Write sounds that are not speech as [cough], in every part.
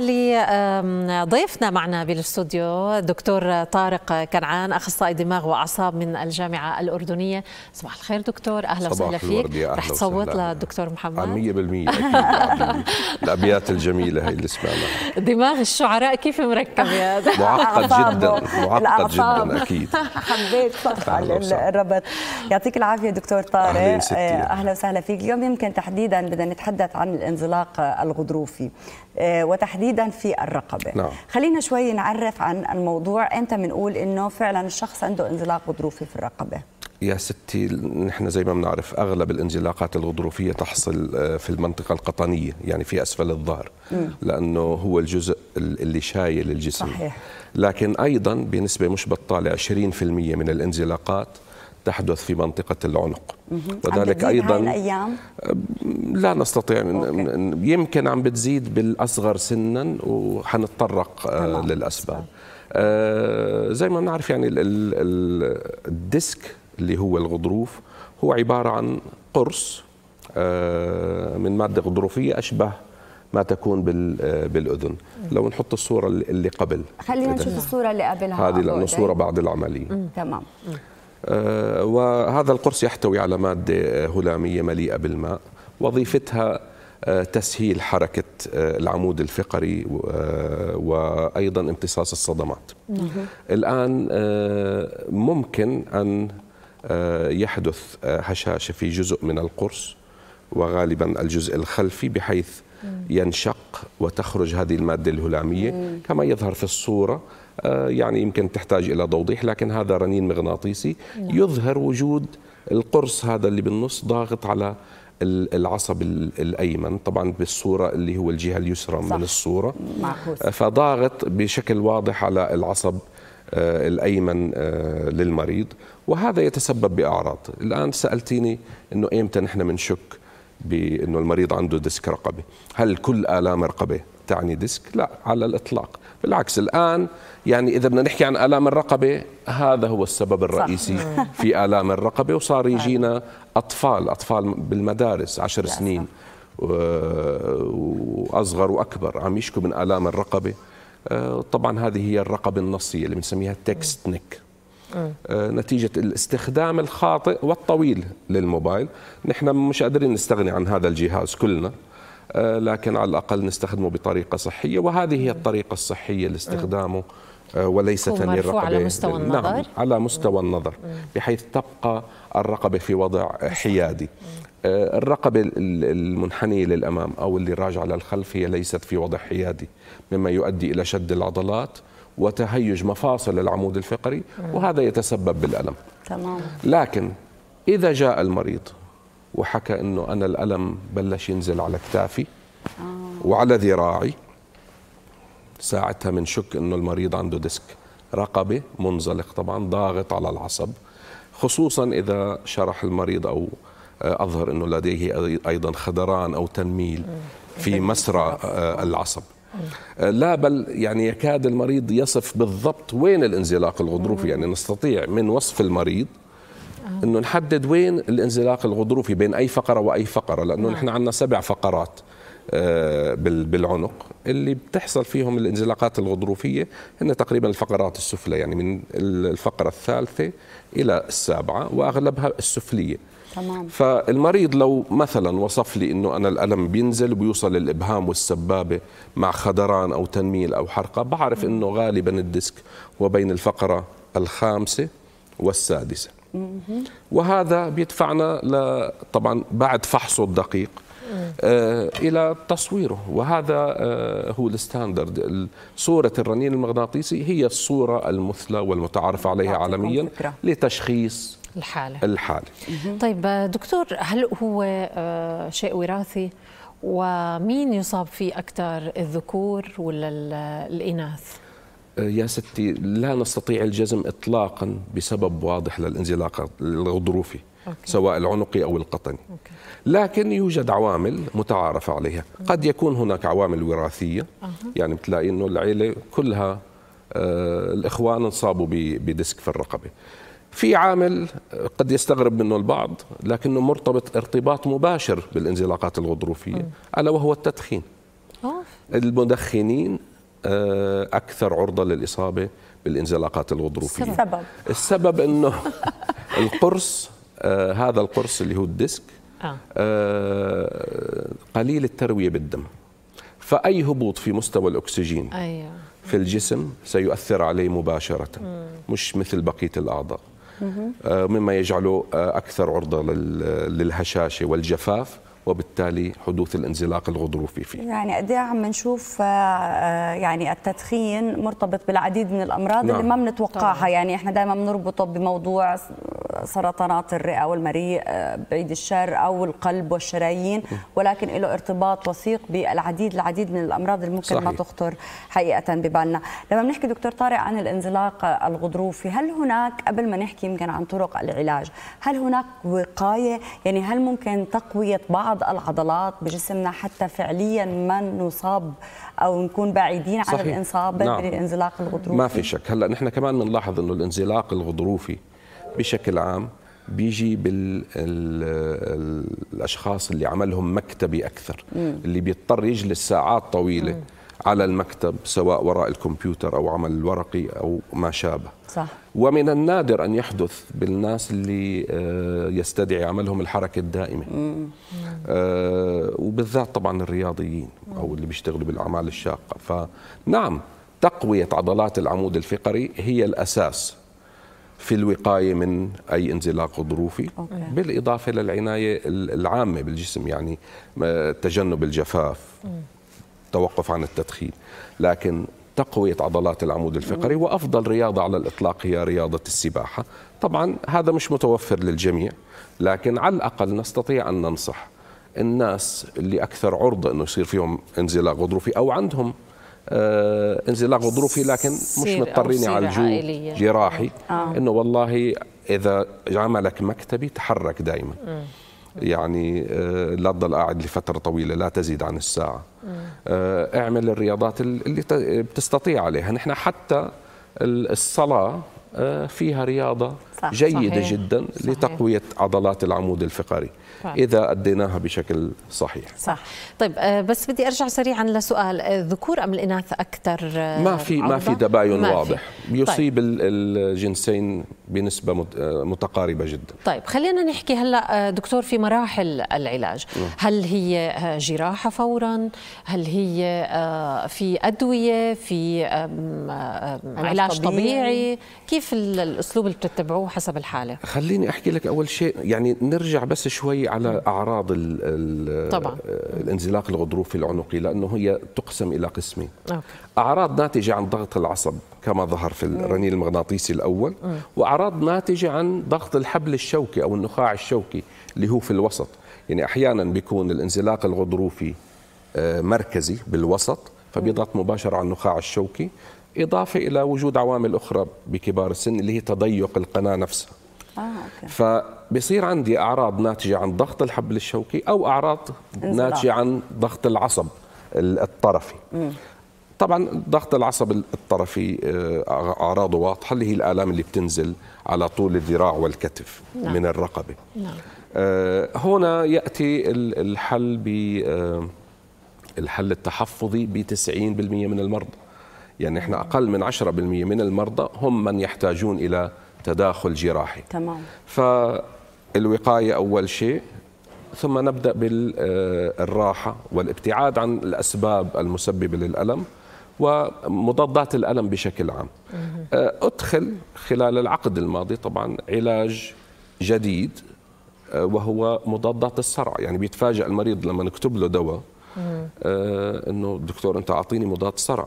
لضيفنا معنا بالاستوديو دكتور طارق كنعان اخصائي دماغ واعصاب من الجامعه الاردنيه صباح الخير دكتور اهلا وسهلا فيك رح تصوت للدكتور محمد 100% آه، [laughs] الابيات الجميله هي اللي سمعناها دماغ الشعراء كيف مركب يا [laughs] معقد جدا معقد جدا اكيد [laughs] حبيت صح الربط يعطيك العافيه دكتور طارق آه، اهلا وسهلا فيك اليوم يمكن تحديدا بدنا نتحدث عن الانزلاق الغضروفي آه، وتحديدا تحديدا في الرقبه نعم. خلينا شوي نعرف عن الموضوع انت بنقول انه فعلا الشخص عنده انزلاق غضروفي في الرقبه يا ستي نحن زي ما بنعرف اغلب الانزلاقات الغضروفيه تحصل آه، في المنطقه القطنيه يعني في اسفل الظهر لانه هو الجزء اللي شايل الجسم صحيح. لكن ايضا بنسبه مش بطاله 20% من الانزلاقات تحدث في منطقة العنق وذلك أيضا الأيام؟ لا نستطيع أوكي. يمكن عم بتزيد بالأصغر سنا وحنتطرق آه، للأسباب آه، زي ما نعرف يعني الديسك اللي هو الغضروف هو عبارة عن قرص آه، من مادة غضروفية أشبه ما تكون بالاذن لو نحط الصوره اللي قبل خلينا نشوف الصوره اللي قبلها هذه لانه صوره بعد العمليه تمام آه، وهذا القرص يحتوي على مادة هلامية مليئة بالماء وظيفتها آه، تسهيل حركة آه، العمود الفقري وأيضا امتصاص الصدمات نعم. الآن ممكن أن يحدث هشاشة في جزء من القرص وغالبا الجزء الخلفي بحيث ينشق وتخرج هذه المادة الهلامية كما يظهر في الصورة آه، يعني يمكن تحتاج الى توضيح لكن هذا رنين مغناطيسي نعم. يظهر وجود القرص هذا اللي بالنص ضاغط على العصب الايمن طبعا بالصوره اللي هو الجهه اليسرى صح. من الصوره معكوس. آه، فضاغط بشكل واضح على العصب آه، الايمن للمريض وهذا يتسبب باعراض الان سالتيني انه ايمتى نحن بنشك بانه المريض عنده ديسك رقبه هل كل الام رقبه تعني ديسك لا على الاطلاق بالعكس الآن يعني إذا بدنا نحكي عن آلام الرقبة هذا هو السبب الرئيسي صح. في آلام الرقبة وصار يجينا أطفال أطفال بالمدارس عشر سنين وأصغر وأكبر عم يشكوا من آلام الرقبة آه، طبعا هذه هي الرقبة النصية اللي بنسميها تكست نيك آه، نتيجة الاستخدام الخاطئ والطويل للموبايل نحن مش قادرين نستغني عن هذا الجهاز كلنا آه، لكن على الأقل نستخدمه بطريقة صحية وهذه هي الطريقة الصحية لاستخدامه آه، وليس ثني الرقبة على مستوى نعم، النظر نعم على مستوى النظر بحيث تبقى الرقبة في وضع حيادي آه، الرقبة المنحنية للأمام أو اللي راجعة للخلف هي ليست في وضع حيادي مما يؤدي إلى شد العضلات وتهيج مفاصل العمود الفقري وهذا يتسبب بالألم تمام لكن إذا جاء المريض وحكى انه انا الالم بلش ينزل على كتافي آه. وعلى ذراعي ساعتها بنشك انه المريض عنده ديسك رقبه منزلق طبعا ضاغط على العصب خصوصا اذا شرح المريض او اظهر انه لديه ايضا خدران او تنميل في مسرى آه، العصب لا بل يعني يكاد المريض يصف بالضبط وين الانزلاق الغضروفي يعني نستطيع من وصف المريض آه. انه نحدد وين الانزلاق الغضروفي بين اي فقره واي فقره لانه نعم. نحن عندنا سبع فقرات آه، بالعنق اللي بتحصل فيهم الانزلاقات الغضروفيه هن تقريبا الفقرات السفلى يعني من الفقره الثالثه الى السابعه واغلبها السفليه تمام فالمريض لو مثلا وصف لي انه انا الالم بينزل وبيوصل الابهام والسبابه مع خدران او تنميل او حرقه بعرف نعم. انه غالبا الديسك هو بين الفقره الخامسه والسادسه وهذا بيدفعنا ل... طبعا بعد فحصه الدقيق آه، الى تصويره وهذا آه، هو الستاندرد صوره الرنين المغناطيسي هي الصوره المثلى والمتعارف عليها عالميا لتشخيص الحاله الحاله طيب آه، دكتور هل هو شيء وراثي ومين يصاب فيه اكثر الذكور ولا الاناث آه، يا ستي لا نستطيع الجزم اطلاقا بسبب واضح للانزلاق الغضروفي أوكي. سواء العنقي او القطني أوكي. لكن يوجد عوامل متعارف عليها قد يكون هناك عوامل وراثيه يعني بتلاقي انه العيله كلها آه الاخوان انصابوا بديسك في الرقبه في عامل آه، قد يستغرب منه البعض لكنه مرتبط ارتباط مباشر بالانزلاقات الغضروفيه الا وهو التدخين المدخنين آه، اكثر عرضه للاصابه بالانزلاقات الغضروفيه السبب السبب انه [laughs] القرص آه، هذا القرص اللي هو الديسك آه. قليل الترويه بالدم فاي هبوط في مستوى الاكسجين أيوة. في الجسم سيؤثر عليه مباشره مش مثل بقيه الاعضاء مما يجعله اكثر عرضه للهشاشه والجفاف وبالتالي حدوث الانزلاق الغضروفي فيه يعني قد إيه عم نشوف آه، آه، يعني التدخين مرتبط بالعديد من الامراض نعم. اللي ما بنتوقعها يعني احنا دائما بنربطه بموضوع سرطانات الرئة والمريء آه، بعيد الشر أو القلب والشرايين ولكن له ارتباط وثيق بالعديد العديد من الأمراض اللي ممكن صحيح. ما تخطر حقيقة ببالنا لما بنحكي دكتور طارق عن الانزلاق الغضروفي هل هناك قبل ما نحكي يمكن عن طرق العلاج هل هناك وقاية يعني هل ممكن تقوية بعض العضلات بجسمنا حتى فعليا ما نصاب أو نكون بعيدين صحيح. عن الإنصاب نعم. بالانزلاق الغضروفي ما في شك هلا نحن كمان بنلاحظ انه الانزلاق الغضروفي بشكل عام بيجي بالاشخاص اللي عملهم مكتبي اكثر مم. اللي بيضطر يجلس ساعات طويله مم. على المكتب سواء وراء الكمبيوتر او عمل ورقي او ما شابه صح ومن النادر ان يحدث بالناس اللي آه، يستدعي عملهم الحركه الدائمه مم. آه، وبالذات طبعا الرياضيين او اللي بيشتغلوا بالاعمال الشاقه فنعم تقويه عضلات العمود الفقري هي الاساس في الوقاية من أي انزلاق غضروفي أوكي. بالإضافة للعناية العامة بالجسم يعني تجنب الجفاف توقف عن التدخين لكن تقوية عضلات العمود الفقري وأفضل رياضة على الإطلاق هي رياضة السباحة طبعا هذا مش متوفر للجميع لكن على الأقل نستطيع أن ننصح الناس اللي أكثر عرضة أنه يصير فيهم انزلاق غضروفي أو عندهم آه، انزلاق غضروفي لكن مش مضطرين على الجو جراحي آه. انه والله اذا عملك مكتبي تحرك دائما يعني آه، لا تضل قاعد لفتره طويله لا تزيد عن الساعه آه، اعمل الرياضات اللي بتستطيع عليها نحن حتى الصلاه فيها رياضه صح جيده صحيح جدا صحيح لتقويه عضلات العمود الفقري طيب. اذا اديناها بشكل صحيح صح طيب آه، بس بدي ارجع سريعا لسؤال الذكور آه، ام الاناث اكثر آه، ما في ما في تباين واضح في. طيب. يصيب طيب. الجنسين بنسبه متقاربه جدا طيب خلينا نحكي هلا دكتور في مراحل العلاج نعم. هل هي جراحه فورا هل هي في ادويه في علاج طبيعي كيف الاسلوب اللي بتتبعوه حسب الحاله خليني احكي لك اول شيء يعني نرجع بس شوي على اعراض الـ الـ طبعا. الانزلاق الغضروفي العنقي لانه هي تقسم الى قسمين أوكي. اعراض ناتجه عن ضغط العصب كما ظهر في الرنين المغناطيسي الاول واعراض ناتجه عن ضغط الحبل الشوكي او النخاع الشوكي اللي هو في الوسط يعني احيانا بيكون الانزلاق الغضروفي آه، مركزي بالوسط فبيضغط مباشره على النخاع الشوكي إضافة إلى وجود عوامل أخرى بكبار السن اللي هي تضيق القناة نفسها آه، أوكي. فبصير عندي اعراض ناتجه عن ضغط الحبل الشوكي او اعراض ناتجه عن ضغط العصب الطرفي طبعا ضغط العصب الطرفي آه، اعراضه واضحه اللي هي الالام اللي بتنزل على طول الذراع والكتف نعم. من الرقبه نعم. آه، هنا ياتي الحل ب آه، الحل التحفظي ب 90% من المرضى يعني احنا اقل من 10% من المرضى هم من يحتاجون الى تداخل جراحي تمام فالوقاية أول شيء ثم نبدأ بالراحة والابتعاد عن الأسباب المسببة للألم ومضادات الألم بشكل عام أدخل خلال العقد الماضي طبعا علاج جديد آه، وهو مضادات الصرع يعني بيتفاجأ المريض لما نكتب له دواء آه انه دكتور انت اعطيني مضاد صرع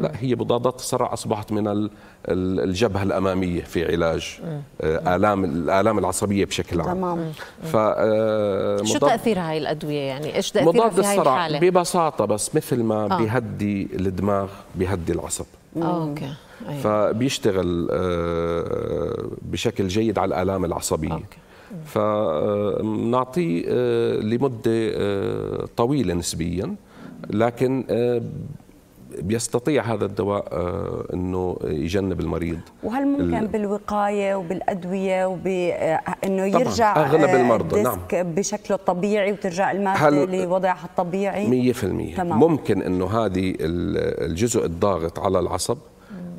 لا هي مضادات الصرع اصبحت من الجبهه الاماميه في علاج آه الام الالام العصبيه بشكل عام تمام ف آه، شو تاثير هاي الادويه يعني ايش تاثيرها مضاد الصرع ببساطه بس مثل ما آه. بيهدي الدماغ بيهدي العصب آه، اوكي أيوة. فبيشتغل آه، بشكل جيد على الالام العصبيه أوكي. فنعطيه آه، لمده آه، طويله نسبيا لكن آه، بيستطيع هذا الدواء انه يجنب المريض وهل ممكن ال... بالوقايه وبالادويه وبانه يرجع اغلب المرضى نعم بشكله الطبيعي وترجع الماده هل... لوضعها الطبيعي 100% تمام. ممكن انه هذه الجزء الضاغط على العصب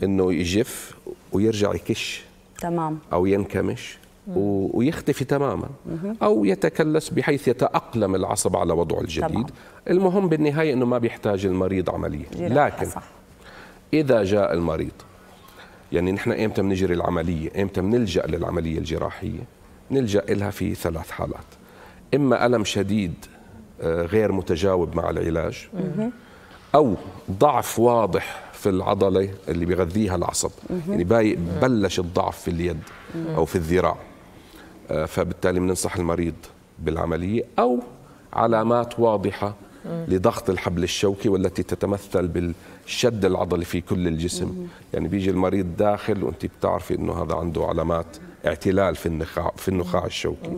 انه يجف ويرجع يكش تمام او ينكمش ويختفي تماما او يتكلس بحيث يتاقلم العصب على وضعه الجديد طبعا. المهم بالنهايه انه ما بيحتاج المريض عمليه لكن اذا جاء المريض يعني نحن امتى بنجري العمليه امتى بنلجا للعمليه الجراحيه نلجا لها في ثلاث حالات اما الم شديد آه، غير متجاوب مع العلاج او ضعف واضح في العضله اللي بيغذيها العصب يعني بلش الضعف في اليد او في الذراع آه، فبالتالي بننصح المريض بالعملية أو علامات واضحة لضغط الحبل الشوكي والتي تتمثل بالشد العضلي في كل الجسم يعني بيجي المريض داخل وانت بتعرفي انه هذا عنده علامات اعتلال في النخاع في النخاع الشوكي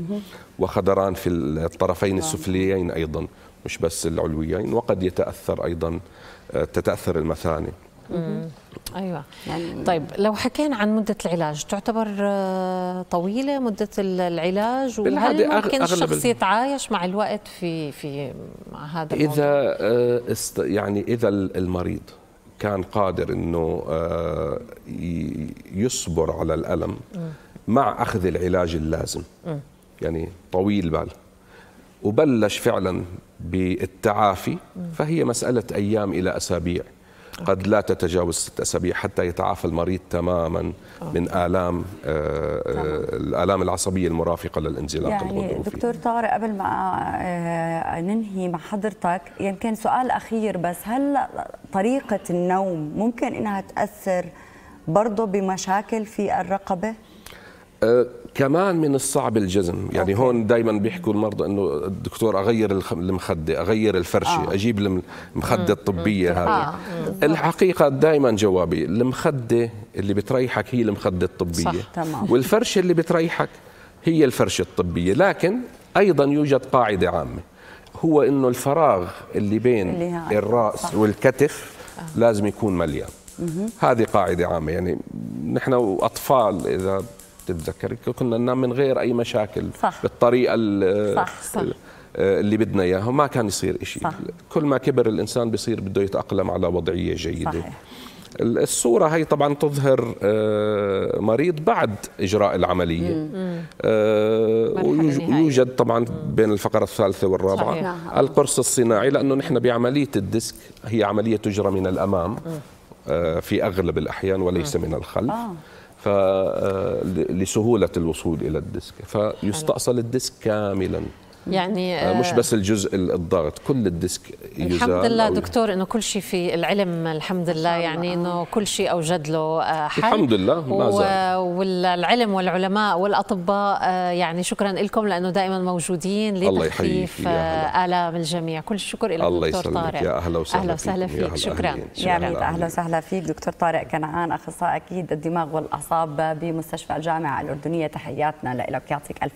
وخدران في الطرفين آه. السفليين ايضا مش بس العلويين وقد يتاثر ايضا آه، تتاثر المثانه ايوه يعني طيب لو حكينا عن مده العلاج تعتبر آه، طويله مده العلاج وهل ممكن الشخص يتعايش مع الوقت في في مع هذا اذا آه، است يعني اذا المريض كان قادر انه آه، يصبر على الالم مع اخذ العلاج اللازم يعني طويل بال وبلش فعلا بالتعافي فهي مساله ايام الى اسابيع قد لا تتجاوز ست أسابيع حتى يتعافى المريض تماما آه. من آلام آه، آه، الآلام العصبية المرافقة للانزلاق يعني الغضروفي دكتور طارق قبل ما ننهي مع حضرتك يمكن سؤال أخير بس هل طريقة النوم ممكن إنها تأثر برضه بمشاكل في الرقبة؟ آه، كمان من الصعب الجزم يعني أوكي. هون دائما بيحكوا المرضى انه الدكتور اغير المخده اغير الفرشه آه. اجيب المخده الطبيه هذه آه. الحقيقه دائما جوابي المخده اللي بتريحك هي المخده الطبيه صح. تمام. والفرشه اللي بتريحك هي الفرشه الطبيه لكن ايضا يوجد قاعده عامه هو انه الفراغ اللي بين اللي الراس صح. والكتف آه. لازم يكون مليان هذه قاعده عامه يعني نحن واطفال اذا تتذكر كنا ننام من غير اي مشاكل صح. بالطريقه صح. اللي بدنا اياها ما كان يصير شيء كل ما كبر الانسان بصير بده يتاقلم على وضعيه جيده صحيح. الصورة هي طبعا تظهر آه، مريض بعد إجراء العملية آه، ويوجد طبعا بين الفقرة الثالثة والرابعة صحيح. القرص الصناعي لأنه نحن بعملية الديسك هي عملية تجرى من الأمام آه، في أغلب الأحيان وليس من الخلف آه. آه، لسهوله الوصول الى الديسك فيستأصل الديسك كاملا يعني آه، آه، مش بس الجزء الضغط كل الديسك الحمد لله دكتور انه كل شيء في العلم الحمد لله يعني انه كل شيء اوجد له آه، حل الحمد لله ما زال والعلم والعلماء والاطباء يعني شكرا لكم لانه دائما موجودين لتخفيف الام الجميع كل الشكر لك الله دكتور طارق يا اهلا وسهلا اهلا وسهلا فيك, فيك. شكرا يا ريت يعني اهلا وسهلا فيك دكتور طارق كنعان اخصائي اكيد الدماغ والاعصاب بمستشفى الجامعه الاردنيه تحياتنا لك يعطيك الف